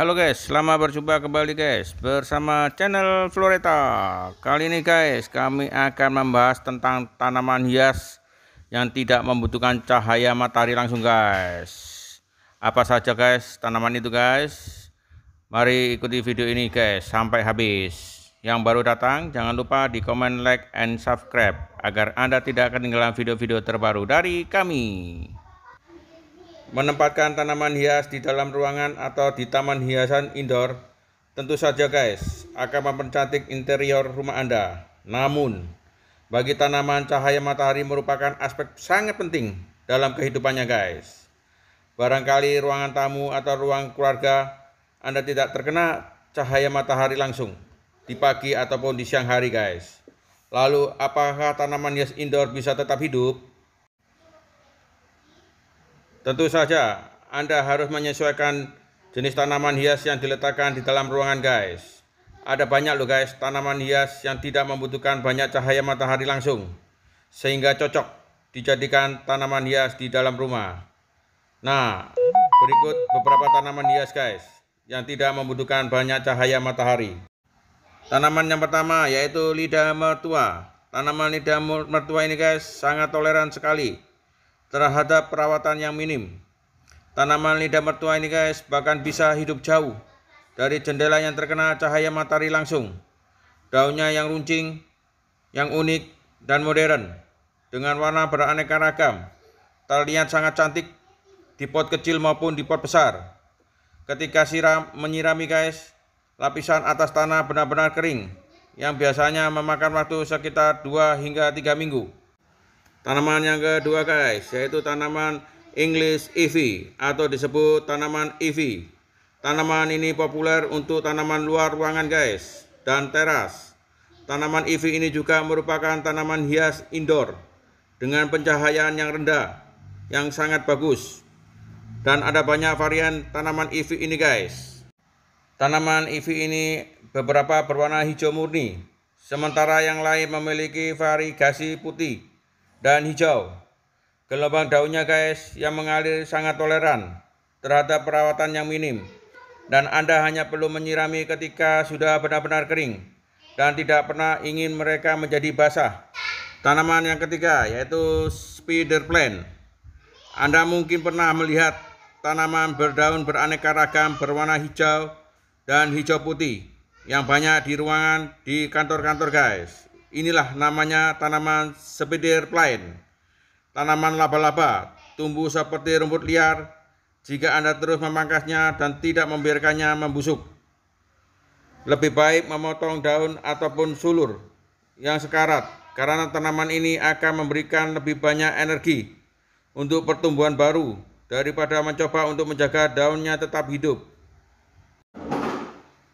Halo guys, selamat berjumpa kembali guys bersama channel Floreta. Kali ini guys, kami akan membahas tentang tanaman hias yang tidak membutuhkan cahaya matahari langsung guys. Apa saja guys tanaman itu guys? Mari ikuti video ini guys sampai habis. Yang baru datang jangan lupa di komen, like, and subscribe agar Anda tidak ketinggalan video-video terbaru dari kami. Menempatkan tanaman hias di dalam ruangan atau di taman hiasan indoor tentu saja guys akan mempercantik interior rumah Anda. Namun, bagi tanaman cahaya matahari merupakan aspek sangat penting dalam kehidupannya guys. Barangkali ruangan tamu atau ruang keluarga Anda tidak terkena cahaya matahari langsung di pagi ataupun di siang hari guys. Lalu apakah tanaman hias indoor bisa tetap hidup? Tentu saja Anda harus menyesuaikan jenis tanaman hias yang diletakkan di dalam ruangan guys. Ada banyak loh guys tanaman hias yang tidak membutuhkan banyak cahaya matahari langsung. Sehingga cocok dijadikan tanaman hias di dalam rumah. Nah, berikut beberapa tanaman hias guys yang tidak membutuhkan banyak cahaya matahari. Tanaman yang pertama yaitu lidah mertua. Tanaman lidah mertua ini guys sangat toleran sekali terhadap perawatan yang minim. Tanaman lidah mertua ini guys bahkan bisa hidup jauh dari jendela yang terkena cahaya matahari langsung. Daunnya yang runcing, yang unik dan modern dengan warna beraneka ragam. Terlihat sangat cantik di pot kecil maupun di pot besar. Ketika siram menyirami guys, lapisan atas tanah benar-benar kering yang biasanya memakan waktu sekitar 2 hingga 3 minggu. Tanaman yang kedua guys, yaitu tanaman English ivy atau disebut tanaman ivy. Tanaman ini populer untuk tanaman luar ruangan guys dan teras. Tanaman ivy ini juga merupakan tanaman hias indoor dengan pencahayaan yang rendah yang sangat bagus. Dan ada banyak varian tanaman ivy ini guys. Tanaman ivy ini beberapa berwarna hijau murni, sementara yang lain memiliki variegasi putih dan hijau. Gelombang daunnya guys yang mengalir sangat toleran terhadap perawatan yang minim dan Anda hanya perlu menyirami ketika sudah benar-benar kering dan tidak pernah ingin mereka menjadi basah. Tanaman yang ketiga yaitu spider plant. Anda mungkin pernah melihat tanaman berdaun beraneka ragam berwarna hijau dan hijau putih yang banyak di ruangan di kantor-kantor guys. Inilah namanya tanaman sepeder plain. Tanaman laba-laba tumbuh seperti rumput liar jika Anda terus memangkasnya dan tidak membiarkannya membusuk. Lebih baik memotong daun ataupun sulur yang sekarat karena tanaman ini akan memberikan lebih banyak energi untuk pertumbuhan baru daripada mencoba untuk menjaga daunnya tetap hidup.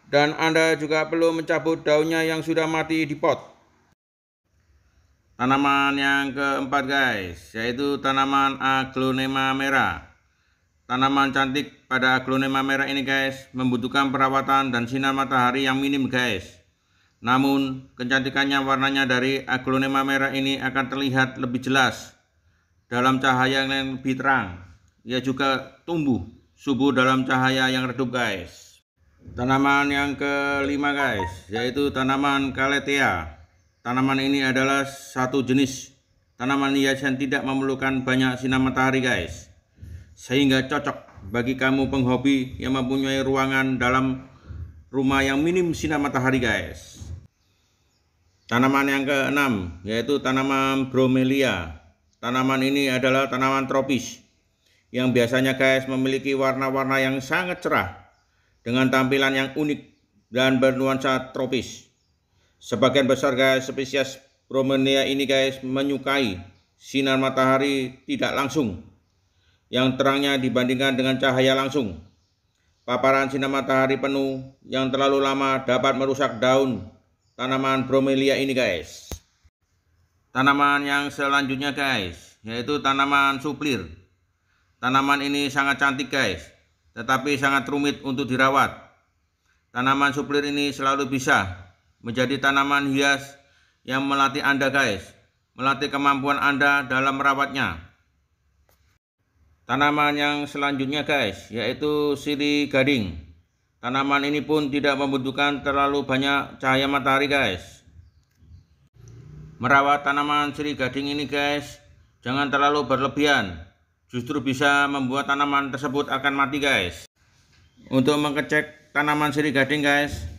Dan Anda juga perlu mencabut daunnya yang sudah mati di pot. Tanaman yang keempat guys, yaitu tanaman aglonema merah. Tanaman cantik pada aglonema merah ini guys, membutuhkan perawatan dan sinar matahari yang minim guys. Namun, kecantikannya warnanya dari aglonema merah ini akan terlihat lebih jelas dalam cahaya yang lebih terang. Ia juga tumbuh subur dalam cahaya yang redup guys. Tanaman yang kelima guys, yaitu tanaman kaletea. Tanaman ini adalah satu jenis tanaman hias yang tidak memerlukan banyak sinar matahari guys. Sehingga cocok bagi kamu penghobi yang mempunyai ruangan dalam rumah yang minim sinar matahari guys. Tanaman yang keenam yaitu tanaman bromelia. Tanaman ini adalah tanaman tropis yang biasanya guys memiliki warna-warna yang sangat cerah dengan tampilan yang unik dan bernuansa tropis. Sebagian besar guys spesies bromelia ini guys menyukai sinar matahari tidak langsung yang terangnya dibandingkan dengan cahaya langsung. Paparan sinar matahari penuh yang terlalu lama dapat merusak daun tanaman bromelia ini guys. Tanaman yang selanjutnya guys, yaitu tanaman suplir. Tanaman ini sangat cantik guys, tetapi sangat rumit untuk dirawat. Tanaman suplir ini selalu bisa menjadi tanaman hias yang melatih Anda guys, melatih kemampuan Anda dalam merawatnya. Tanaman yang selanjutnya guys, yaitu siri gading. Tanaman ini pun tidak membutuhkan terlalu banyak cahaya matahari guys. Merawat tanaman siri gading ini guys, jangan terlalu berlebihan. Justru bisa membuat tanaman tersebut akan mati guys. Untuk mengecek tanaman siri gading guys,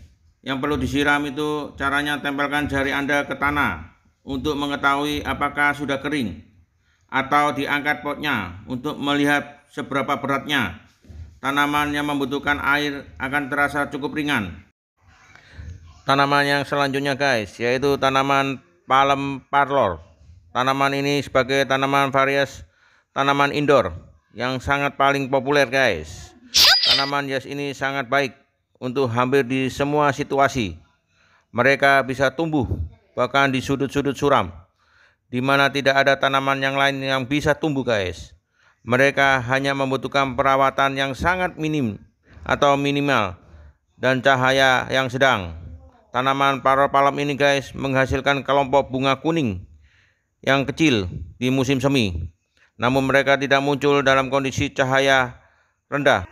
yang perlu disiram itu caranya tempelkan jari Anda ke tanah untuk mengetahui apakah sudah kering atau diangkat potnya untuk melihat seberapa beratnya. Tanaman yang membutuhkan air akan terasa cukup ringan. Tanaman yang selanjutnya guys, yaitu tanaman palem parlor. Tanaman ini sebagai tanaman varias tanaman indoor yang sangat paling populer guys. Tanaman hias ini sangat baik untuk hampir di semua situasi. Mereka bisa tumbuh bahkan di sudut-sudut suram di mana tidak ada tanaman yang lain yang bisa tumbuh guys. Mereka hanya membutuhkan perawatan yang sangat minim atau minimal dan cahaya yang sedang. Tanaman paro palem ini guys menghasilkan kelompok bunga kuning yang kecil di musim semi. Namun mereka tidak muncul dalam kondisi cahaya rendah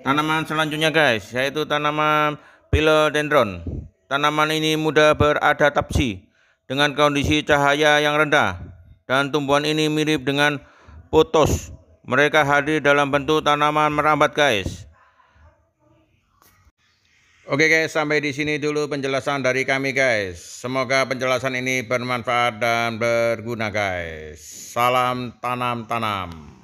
tanaman selanjutnya guys yaitu tanaman philodendron tanaman ini mudah beradaptasi dengan kondisi cahaya yang rendah dan tumbuhan ini mirip dengan potos mereka hadir dalam bentuk tanaman merambat guys Oke guys, sampai di sini dulu penjelasan dari kami guys. Semoga penjelasan ini bermanfaat dan berguna guys. Salam tanam-tanam.